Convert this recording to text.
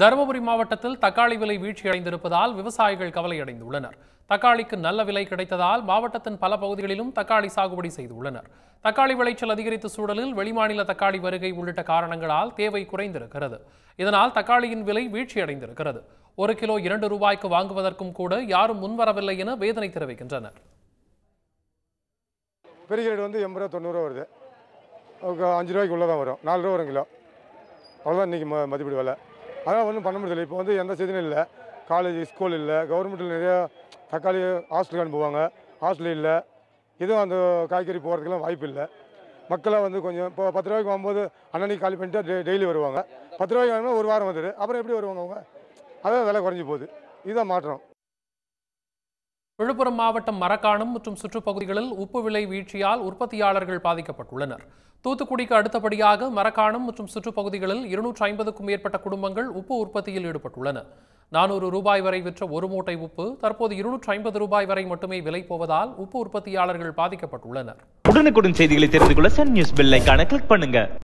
தருமபுரி மாவட்டத்தில் தக்காளி விலை வீழ்ச்சியடைந்திருப்பதால் விவசாயிகள் கவலையடைந்துள்ளனர் தக்காளிக்கு நல்ல விலை கிடைத்ததால் மாவட்டத்தின் பல பகுதிகளிலும் தக்காளி சாகுபடி செய்துள்ளனர் தக்காளி விளைச்சல் அதிகரித்த சூழலில் வெளிமாநில தக்காளி வருகை உள்ளிட்ட காரணங்களால் தேவை குறைந்திருக்கிறது இதனால் தக்காளியின் விலை வீழ்ச்சியடைந்திருக்கிறது ஒரு கிலோ இரண்டு ரூபாய்க்கு வாங்குவதற்கும் கூட யாரும் முன்வரவில்லை என வேதனை தெரிவிக்கின்றனர் பெரிய கிரேடு வந்து எண்பது ரூபா ரூபா வருது அஞ்சு ரூபாய்க்கு உள்ளதான் வரும் நாலு ரூபா வரும் கிலோ அவ்வளோதான் இன்னைக்கு மதிப்பீடு விலை அதெல்லாம் ஒன்றும் பண்ண முடியல இப்போ வந்து எந்த செய்தியும் இல்லை காலேஜ் ஸ்கூல் இல்லை கவர்மெண்ட்டில் நிறையா தக்காளி ஹாஸ்டலுக்கு அனுப்புவாங்க ஹாஸ்டல் இல்லை எதுவும் அந்த காய்கறி போகிறதுக்கெல்லாம் வாய்ப்பு இல்லை மக்களாக வந்து கொஞ்சம் இப்போ பத்து ரூபாய்க்கு வரும்போது அன்னன்னைக்கு காலி பண்ணிட்டு டெய் டெய்லி வருவாங்க பத்து ரூபாய்க்கு வாங்கினா ஒரு வாரம் வந்துடு அப்புறம் எப்படி வருவாங்க அவங்க அதான் விலை குறைஞ்சி போகுது இதுதான் மாற்றம் விழுப்புரம் மாவட்டம் மரக்காணம் மற்றும் சுற்றுப்பகுதிகளில் உப்பு விலை வீழ்ச்சியால் உற்பத்தியாளர்கள் பாதிக்கப்பட்டுள்ளனர் தூத்துக்குடிக்கு அடுத்தபடியாக மரக்காணம் மற்றும் சுற்றுப்பகுதிகளில் இருநூற்று ஐம்பதுக்கும் மேற்பட்ட குடும்பங்கள் உப்பு உற்பத்தியில் ஈடுபட்டுள்ளன நானூறு ரூபாய் வரை விற்ற ஒரு மூட்டை உப்பு தற்போது இருநூற்று ஐம்பது ரூபாய் வரை மட்டுமே விலை போவதால் உப்பு உற்பத்தியாளர்கள் பாதிக்கப்பட்டுள்ளனர் உடனுக்குடன் செய்திகளை தெரிந்து கொள்ள சன் நியூஸ் பெல்லைக்கான கிளிக் பண்ணுங்க